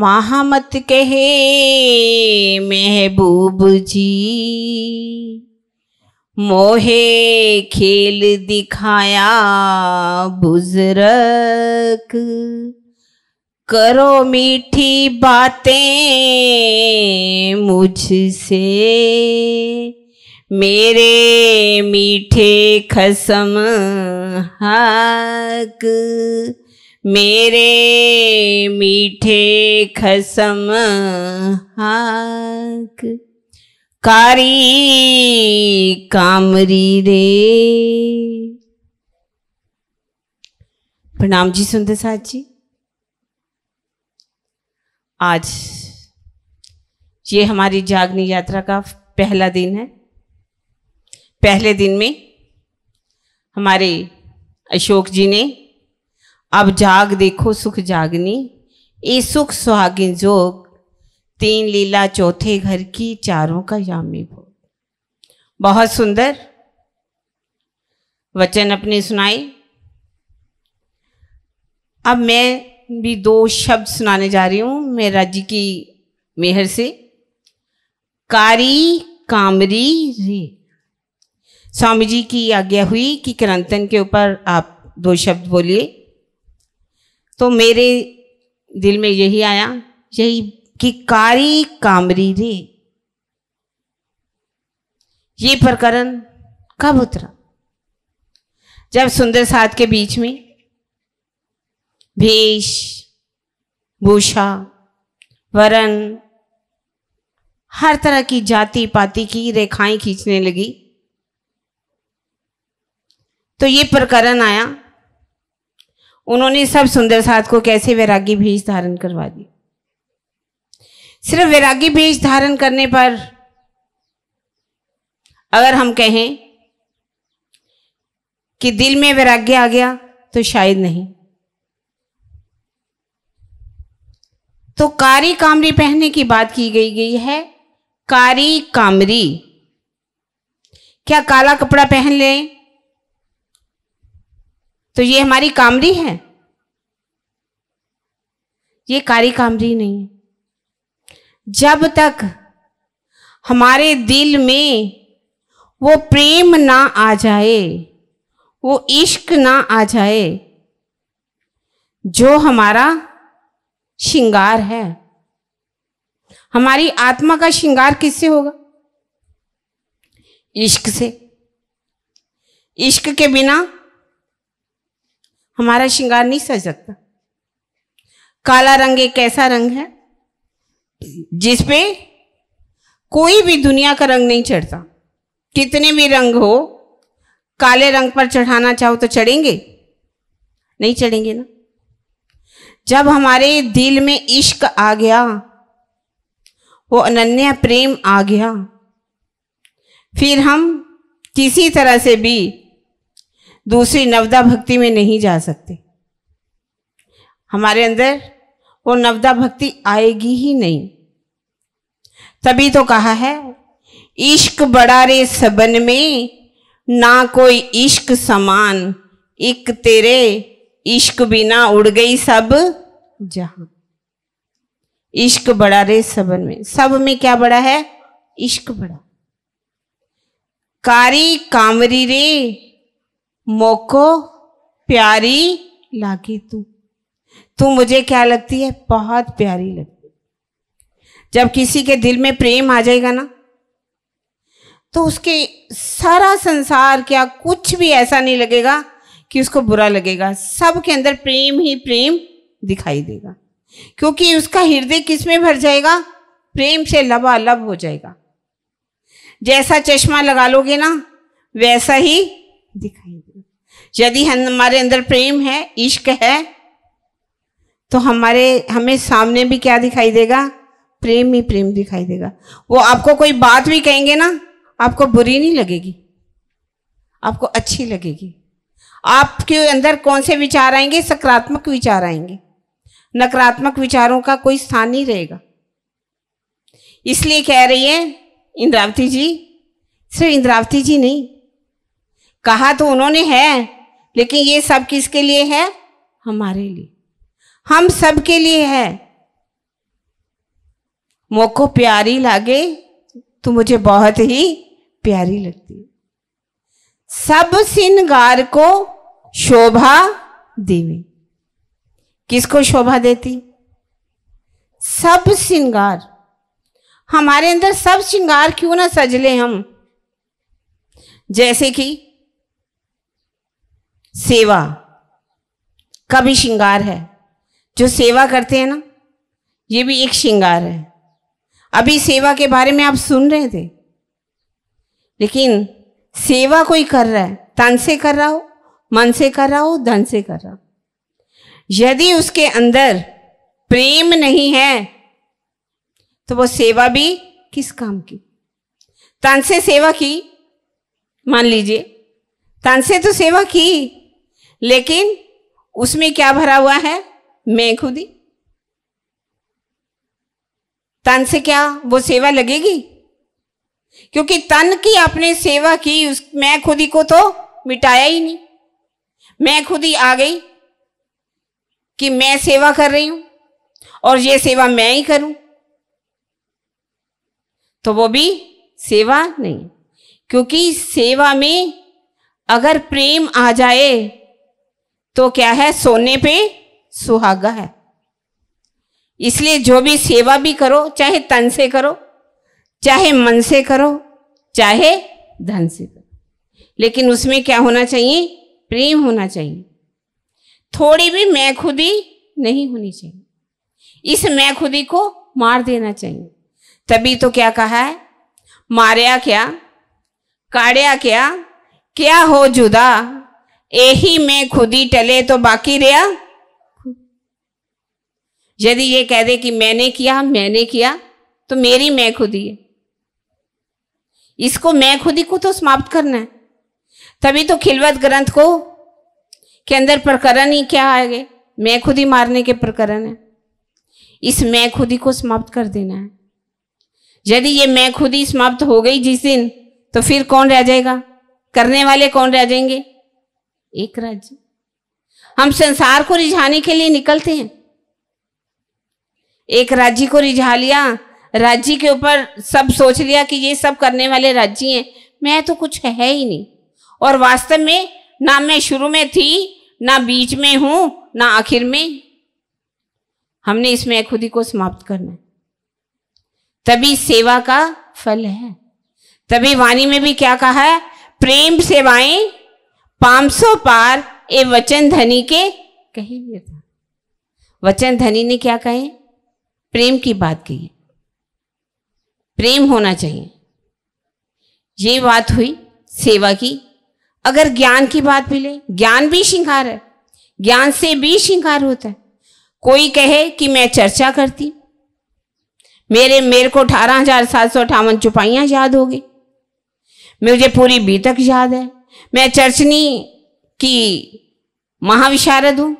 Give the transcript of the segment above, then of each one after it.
महामत कहे महबूब जी मोहे खेल दिखाया बुजरक करो मीठी बातें मुझसे मेरे मीठे खसम हक मेरे मीठे खसम हाक कारी कामरी रे प्रणाम जी सुनते साहब जी आज ये हमारी जागनी यात्रा का पहला दिन है पहले दिन में हमारे अशोक जी ने अब जाग देखो सुख जागनी ए सुख सुहागिन जोग तीन लीला चौथे घर की चारों का यामी भोग बहुत सुंदर वचन अपने सुनाए अब मैं भी दो शब्द सुनाने जा रही हूँ मैं राज्य की मेहर से कारी कामरी रे स्वामी जी की आज्ञा हुई कि क्रंतन के ऊपर आप दो शब्द बोलिए तो मेरे दिल में यही आया यही कि कारी कामरी रे ये प्रकरण कब उतरा जब सुंदर साथ के बीच में भेष भूषा वरण हर तरह की जाति पाति की रेखाएं खींचने लगी तो ये प्रकरण आया उन्होंने सब सुंदर साथ को कैसे वैरागी भेष धारण करवा दी सिर्फ वैरागी भेष धारण करने पर अगर हम कहें कि दिल में वैराग्य आ गया तो शायद नहीं तो कारी कामरी पहनने की बात की गई गई है कारी कामरी क्या काला कपड़ा पहन लें तो ये हमारी कामरी है ये कारी कामरी नहीं है जब तक हमारे दिल में वो प्रेम ना आ जाए वो इश्क ना आ जाए जो हमारा श्रृंगार है हमारी आत्मा का श्रृंगार किससे होगा इश्क से इश्क के बिना हमारा श्रृंगार नहीं सज सकता काला रंग एक ऐसा रंग है जिसपे कोई भी दुनिया का रंग नहीं चढ़ता कितने भी रंग हो काले रंग पर चढ़ाना चाहो तो चढ़ेंगे नहीं चढ़ेंगे ना जब हमारे दिल में इश्क आ गया वो अनन्या प्रेम आ गया फिर हम किसी तरह से भी दूसरी नवदा भक्ति में नहीं जा सकते हमारे अंदर वो नवदा भक्ति आएगी ही नहीं तभी तो कहा है इश्क बड़ा रे सबन में ना कोई इश्क समान इक तेरे इश्क बिना उड़ गई सब जहां इश्क बड़ा रे सबन में सब में क्या बड़ा है इश्क बड़ा कारी कामरी रे मोको प्यारी लागे तू तू मुझे क्या लगती है बहुत प्यारी लगती जब किसी के दिल में प्रेम आ जाएगा ना तो उसके सारा संसार क्या कुछ भी ऐसा नहीं लगेगा कि उसको बुरा लगेगा सब के अंदर प्रेम ही प्रेम दिखाई देगा क्योंकि उसका हृदय किस में भर जाएगा प्रेम से लबालब हो जाएगा जैसा चश्मा लगा लोगे ना वैसा ही दिखाई यदि हमारे अंदर प्रेम है इश्क है तो हमारे हमें सामने भी क्या दिखाई देगा प्रेम ही प्रेम दिखाई देगा वो आपको कोई बात भी कहेंगे ना आपको बुरी नहीं लगेगी आपको अच्छी लगेगी आपके अंदर कौन से विचार आएंगे सकारात्मक विचार आएंगे नकारात्मक विचारों का कोई स्थान नहीं रहेगा इसलिए कह रही है इंद्रावती जी सिर्फ इंद्रावती जी नहीं कहा तो उन्होंने है लेकिन ये सब किसके लिए है हमारे लिए हम सब के लिए है मोको प्यारी लागे तो मुझे बहुत ही प्यारी लगती सब सिंगार को शोभा देवी किसको शोभा देती सब श्रृंगार हमारे अंदर सब श्रृंगार क्यों ना सजले हम जैसे कि सेवा का भी श्रृंगार है जो सेवा करते हैं ना ये भी एक श्रृंगार है अभी सेवा के बारे में आप सुन रहे थे लेकिन सेवा कोई कर रहा है तन से कर रहा हो मन से कर रहा हो धन से कर रहा हो यदि उसके अंदर प्रेम नहीं है तो वो सेवा भी किस काम की तन से सेवा की मान लीजिए तन से तो सेवा की लेकिन उसमें क्या भरा हुआ है मैं खुदी तन से क्या वो सेवा लगेगी क्योंकि तन की आपने सेवा की उस मैं खुदी को तो मिटाया ही नहीं मैं खुद ही आ गई कि मैं सेवा कर रही हूं और ये सेवा मैं ही करूं तो वो भी सेवा नहीं क्योंकि सेवा में अगर प्रेम आ जाए तो क्या है सोने पे सुहागा है इसलिए जो भी सेवा भी करो चाहे तन से करो चाहे मन से करो चाहे धन से करो लेकिन उसमें क्या होना चाहिए प्रेम होना चाहिए थोड़ी भी मैं खुदी नहीं होनी चाहिए इस मैं खुदी को मार देना चाहिए तभी तो क्या कहा है मारिया क्या काड़िया क्या क्या हो जुदा ए ही खुद ही टले तो बाकी रहा यदि ये कह दे कि मैंने किया मैंने किया तो मेरी मैं ही है इसको मैं खुद ही को तो समाप्त करना है तभी तो खिलवत ग्रंथ को के अंदर प्रकरण ही क्या आएंगे मैं खुद ही मारने के प्रकरण है इस मैं खुद ही को समाप्त कर देना है यदि ये मैं खुद ही समाप्त हो गई जिस दिन तो फिर कौन रह जाएगा करने वाले कौन रह जाएंगे एक राज्य हम संसार को रिझाने के लिए निकलते हैं एक राज्य को रिझा लिया राज्य के ऊपर सब सोच लिया कि ये सब करने वाले राज्य हैं मैं तो कुछ है ही नहीं और वास्तव में ना मैं शुरू में थी ना बीच में हूं ना आखिर में हमने इसमें खुद ही को समाप्त करना है तभी सेवा का फल है तभी वाणी में भी क्या कहा है प्रेम सेवाएं पामसो पार ए वचन धनी के कही ये था वचन धनी ने क्या कहे प्रेम की बात कही प्रेम होना चाहिए ये बात हुई सेवा की अगर ज्ञान की बात भी ले ज्ञान भी श्रृंगार है ज्ञान से भी श्रृंगार होता है कोई कहे कि मैं चर्चा करती मेरे मेरे को अठारह हजार सात सौ अठावन चुपाइयाँ याद होगी मुझे पूरी बीतक याद है मैं चर्चनी की महाविशारद हूं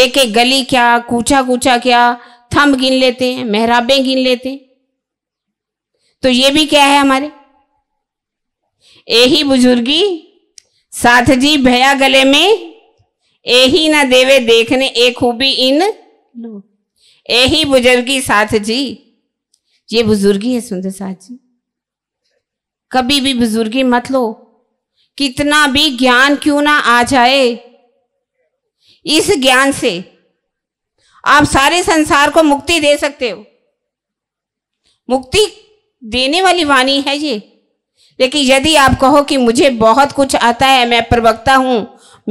एक एक गली क्या कूचा कूचा क्या थंब गिन लेते हैं मेहराबें गिन लेते हैं तो ये भी क्या है हमारे यही बुजुर्गी साथ जी भया गले में यही ना देवे देखने ए खूबी इन यही बुजुर्गी साथ जी ये बुजुर्गी है सुंदर साथ जी कभी भी बुजुर्गी मत लो कितना भी ज्ञान क्यों ना आ जाए इस ज्ञान से आप सारे संसार को मुक्ति दे सकते हो मुक्ति देने वाली वाणी है ये लेकिन यदि आप कहो कि मुझे बहुत कुछ आता है मैं प्रवक्ता हूं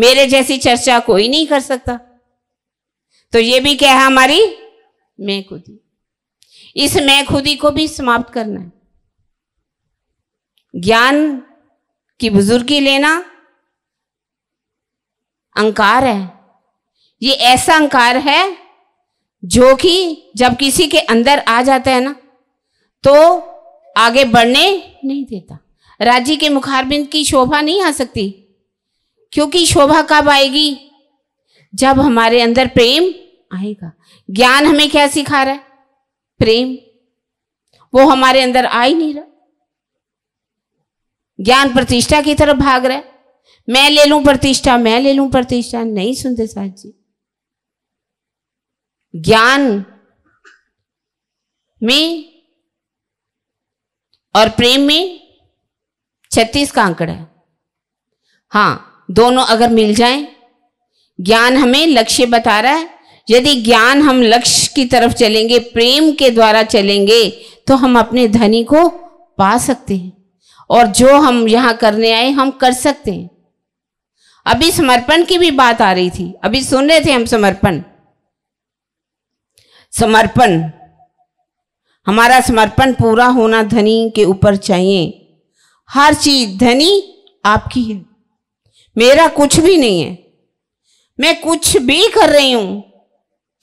मेरे जैसी चर्चा कोई नहीं कर सकता तो ये भी क्या है हमारी मैं खुदी इस मैं खुदी को भी समाप्त करना है ज्ञान कि बुजुर्गी लेना अंकार है ये ऐसा अंकार है जो कि जब किसी के अंदर आ जाता है ना तो आगे बढ़ने नहीं देता राज्य के मुखारबिंद की शोभा नहीं आ सकती क्योंकि शोभा कब आएगी जब हमारे अंदर प्रेम आएगा ज्ञान हमें क्या सिखा रहा है प्रेम वो हमारे अंदर आ ही नहीं रहा ज्ञान प्रतिष्ठा की तरफ भाग रहे मैं ले लूं प्रतिष्ठा मैं ले लूं प्रतिष्ठा नहीं सुनते साहब जी ज्ञान में और प्रेम में छत्तीस का आंकड़ा है हाँ दोनों अगर मिल जाएं ज्ञान हमें लक्ष्य बता रहा है यदि ज्ञान हम लक्ष्य की तरफ चलेंगे प्रेम के द्वारा चलेंगे तो हम अपने धनी को पा सकते हैं और जो हम यहाँ करने आए हम कर सकते हैं अभी समर्पण की भी बात आ रही थी अभी सुन रहे थे हम समर्पण समर्पण हमारा समर्पण पूरा होना धनी के ऊपर चाहिए हर चीज धनी आपकी है मेरा कुछ भी नहीं है मैं कुछ भी कर रही हूँ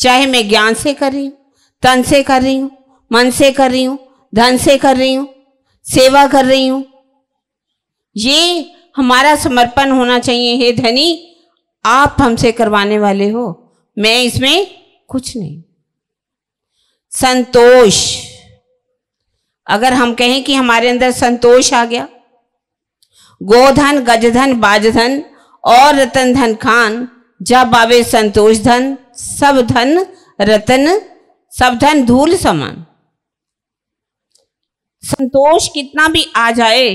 चाहे मैं ज्ञान से कर रही हूँ तन से कर रही हूँ मन से कर रही हूँ धन से कर रही हूँ सेवा कर रही हूँ ये हमारा समर्पण होना चाहिए हे धनी आप हमसे करवाने वाले हो मैं इसमें कुछ नहीं संतोष अगर हम कहें कि हमारे अंदर संतोष आ गया गोधन गजधन बाजधन और रतन धन खान जब आवे संतोष धन सब धन रतन सब धन धूल समान संतोष कितना भी आ जाए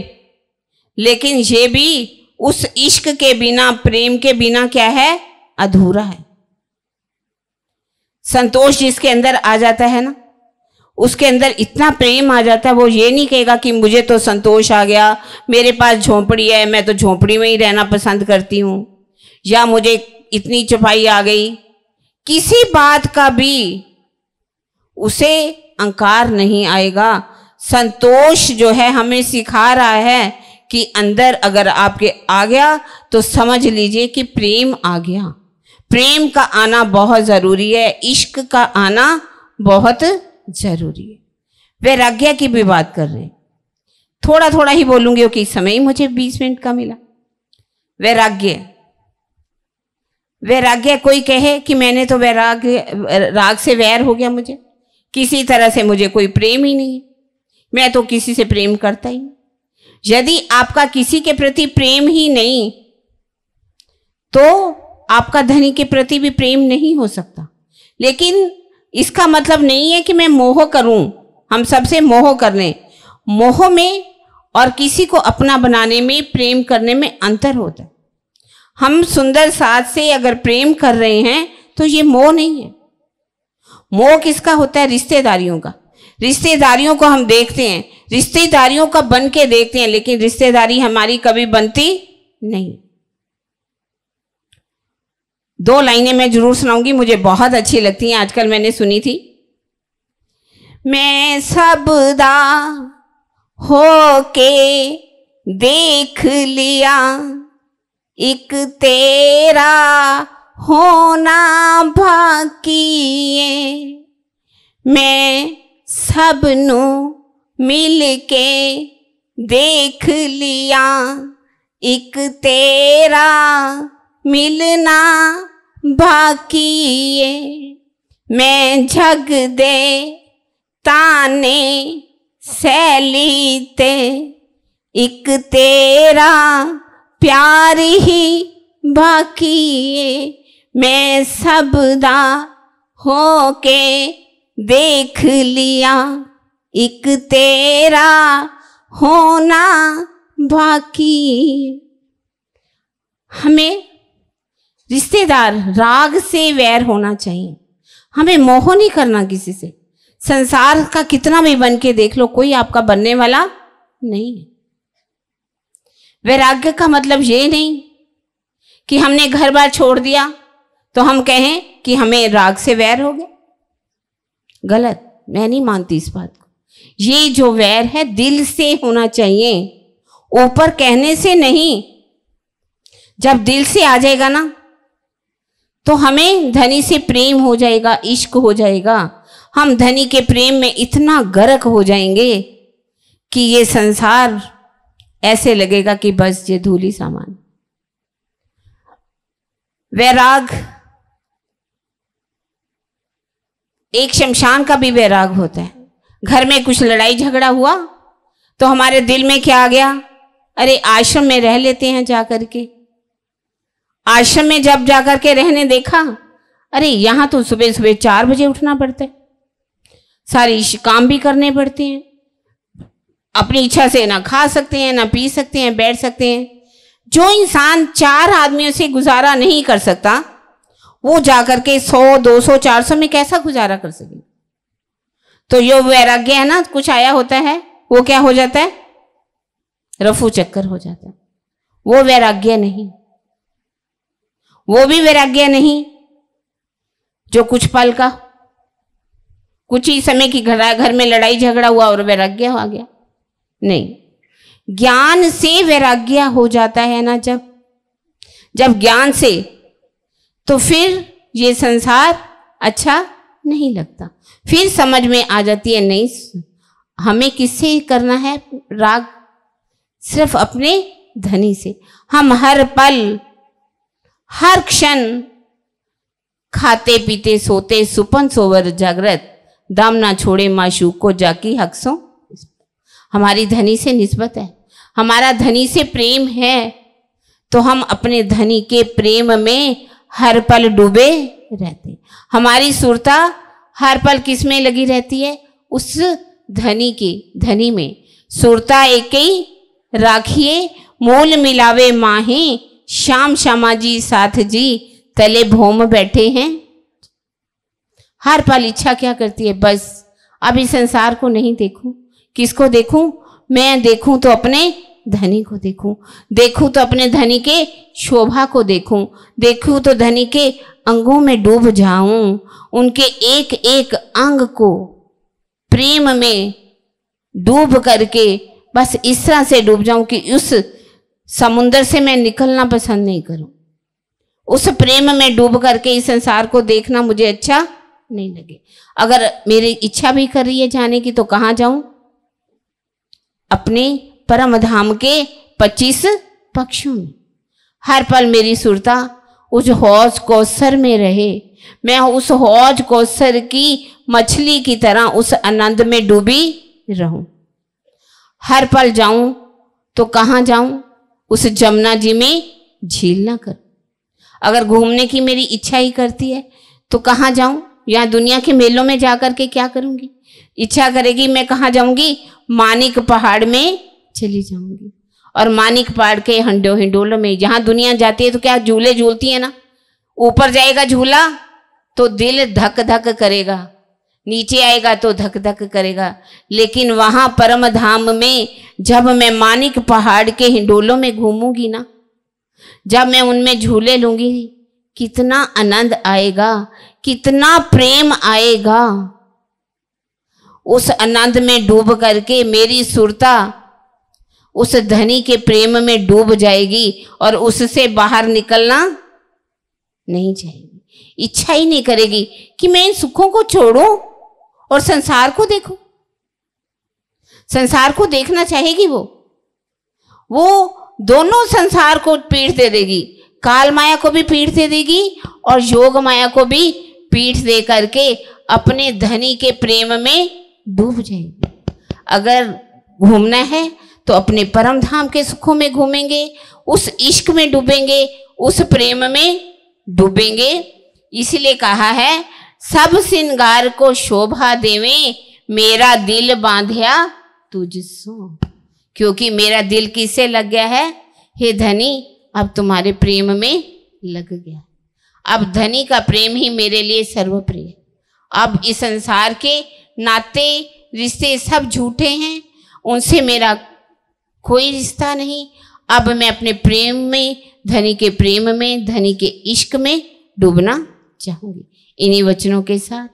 लेकिन ये भी उस इश्क के बिना प्रेम के बिना क्या है अधूरा है संतोष जिसके अंदर आ जाता है ना उसके अंदर इतना प्रेम आ जाता है वो ये नहीं कहेगा कि मुझे तो संतोष आ गया मेरे पास झोंपड़ी है मैं तो झोंपड़ी में ही रहना पसंद करती हूँ या मुझे इतनी चुपाई आ गई किसी बात का भी उसे अंकार नहीं आएगा संतोष जो है हमें सिखा रहा है कि अंदर अगर आपके आ गया तो समझ लीजिए कि प्रेम आ गया प्रेम का आना बहुत ज़रूरी है इश्क का आना बहुत ज़रूरी है वैराग्य की भी बात कर रहे हैं थोड़ा थोड़ा ही बोलूंगी क्योंकि समय ही मुझे बीस मिनट का मिला वैराग्य वैराग्य कोई कहे कि मैंने तो वैराग्य राग से वैर हो गया मुझे किसी तरह से मुझे कोई प्रेम ही नहीं है मैं तो किसी से प्रेम करता ही नहीं यदि आपका किसी के प्रति प्रेम ही नहीं तो आपका धनी के प्रति भी प्रेम नहीं हो सकता लेकिन इसका मतलब नहीं है कि मैं मोह करूं हम सबसे मोह कर लें मोह में और किसी को अपना बनाने में प्रेम करने में अंतर होता है हम सुंदर साथ से अगर प्रेम कर रहे हैं तो ये मोह नहीं है मोह किसका होता है रिश्तेदारियों का रिश्तेदारियों को हम देखते हैं रिश्तेदारियों का बन के देखते हैं लेकिन रिश्तेदारी हमारी कभी बनती नहीं दो लाइनें मैं जरूर सुनाऊंगी मुझे बहुत अच्छी लगती हैं आजकल मैंने सुनी थी मैं सबदा हो के देख लिया एक तेरा होना बाकी मैं सबनों मिल के देख लिया एक तेरा मिलना बाकी है मैं जग दे ताने सैली ते एक तेरा प्यार ही बाकी है मैं सबदा हो के देख लिया एक तेरा होना बाकी हमें रिश्तेदार राग से वैर होना चाहिए हमें मोह नहीं करना किसी से संसार का कितना भी बन के देख लो कोई आपका बनने वाला नहीं वैराग्य का मतलब ये नहीं कि हमने घर बार छोड़ दिया तो हम कहें कि हमें राग से वैर हो गया गलत मैं नहीं मानती इस बात को ये जो वैर है दिल से होना चाहिए ऊपर कहने से नहीं जब दिल से आ जाएगा ना तो हमें धनी से प्रेम हो जाएगा इश्क हो जाएगा हम धनी के प्रेम में इतना गर्क हो जाएंगे कि ये संसार ऐसे लगेगा कि बस ये धूली सामान वैराग एक शमशान का भी वैराग होता है घर में कुछ लड़ाई झगड़ा हुआ तो हमारे दिल में क्या आ गया अरे आश्रम में रह लेते हैं जाकर के आश्रम में जब जाकर के रहने देखा अरे यहाँ तो सुबह सुबह चार बजे उठना पड़ता है सारी काम भी करने पड़ते हैं अपनी इच्छा से ना खा सकते हैं ना पी सकते हैं बैठ सकते हैं जो इंसान चार आदमियों से गुजारा नहीं कर सकता वो जाकर के सौ दो सौ चार सौ में कैसा गुजारा कर सके तो जो वैराग्य है ना कुछ आया होता है वो क्या हो जाता है रफू चक्कर हो जाता है वो वैराग्य नहीं वो भी वैराग्य नहीं जो कुछ पल का कुछ ही समय की घर घर में लड़ाई झगड़ा हुआ और वैराग्य आ गया नहीं ज्ञान से वैराग्य हो जाता है ना जब जब ज्ञान से तो फिर ये संसार अच्छा नहीं लगता फिर समझ में आ जाती है नहीं हमें किससे करना है राग सिर्फ अपने धनी से हम हर पल हर क्षण खाते पीते सोते सुपन सोवर जागृत दम ना छोड़े माशू को जाकी हक्सो हमारी धनी से निस्बत है हमारा धनी से प्रेम है तो हम अपने धनी के प्रेम में हर पल डूबे रहते हमारी सुरता हर पल किस में लगी रहती है उस धनी की धनी में सुरता एक ही राखिए मूल मिलावे माहे श्याम श्यामा जी साथ जी तले भोम बैठे हैं हर पल इच्छा क्या करती है बस अब इस संसार को नहीं देखूं किसको देखूं मैं देखूं तो अपने धनी को देखूं देखूं तो अपने धनी के शोभा को देखूं देखूं तो धनी के अंगों में डूब जाऊं उनके एक एक अंग को प्रेम में डूब करके बस इस तरह से डूब जाऊं कि उस समुंदर से मैं निकलना पसंद नहीं करूं उस प्रेम में डूब करके इस संसार को देखना मुझे अच्छा नहीं लगे अगर मेरी इच्छा भी कर रही है जाने की तो कहाँ जाऊं अपने परम धाम के पच्चीस पक्षों में हर पल मेरी सुरता उस हौज कौसर में रहे मैं उस हौज कौसर की मछली की तरह उस आनंद में डूबी रहूं हर पल जाऊं तो कहाँ जाऊं उस जमुना जी में झील ना कर अगर घूमने की मेरी इच्छा ही करती है तो कहाँ जाऊं यहाँ दुनिया के मेलों में जा कर के क्या करूंगी इच्छा करेगी मैं कहाँ जाऊंगी मानिक पहाड़ में चली जाऊंगी और मानिक पाड़ के हंडो हिंडोलों में जहाँ दुनिया जाती है तो क्या झूले झूलती है ना ऊपर जाएगा झूला तो दिल धक धक करेगा नीचे आएगा तो धक धक करेगा लेकिन वहाँ परम धाम में जब मैं मानिक पहाड़ के हिंडोलों में घूमूंगी ना जब मैं उनमें झूले लूंगी कितना आनंद आएगा कितना प्रेम आएगा उस आनंद में डूब करके मेरी सुरता उस धनी के प्रेम में डूब जाएगी और उससे बाहर निकलना नहीं चाहेगी इच्छा ही नहीं करेगी कि मैं इन सुखों को छोड़ू और संसार को देखू संसार को देखना चाहेगी वो वो दोनों संसार को पीठ दे देगी काल माया को भी पीठ दे देगी और योग माया को भी पीठ दे करके अपने धनी के प्रेम में डूब जाएगी अगर घूमना है तो अपने परम धाम के सुखों में घूमेंगे उस इश्क में डूबेंगे उस प्रेम में डूबेंगे इसलिए कहा है सब सिंगार को शोभा देवे मेरा दिल बांध्या तुझसो क्योंकि मेरा दिल किसे लग गया है हे धनी अब तुम्हारे प्रेम में लग गया अब धनी का प्रेम ही मेरे लिए सर्वप्रिय अब इस संसार के नाते रिश्ते सब झूठे हैं उनसे मेरा कोई रिश्ता नहीं अब मैं अपने प्रेम में धनी के प्रेम में धनी के इश्क में डूबना चाहूँगी इन्हीं वचनों के साथ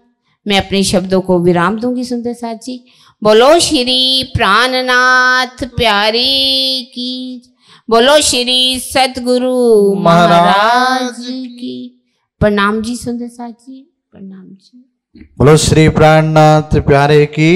मैं अपने शब्दों को विराम दूंगी सुंदर साथ जी बोलो श्री प्राणनाथ प्यारे की बोलो श्री सतगुरु महाराज की प्रणाम जी सुंदर साथ जी प्रणाम जी बोलो श्री प्राणनाथ प्यारे की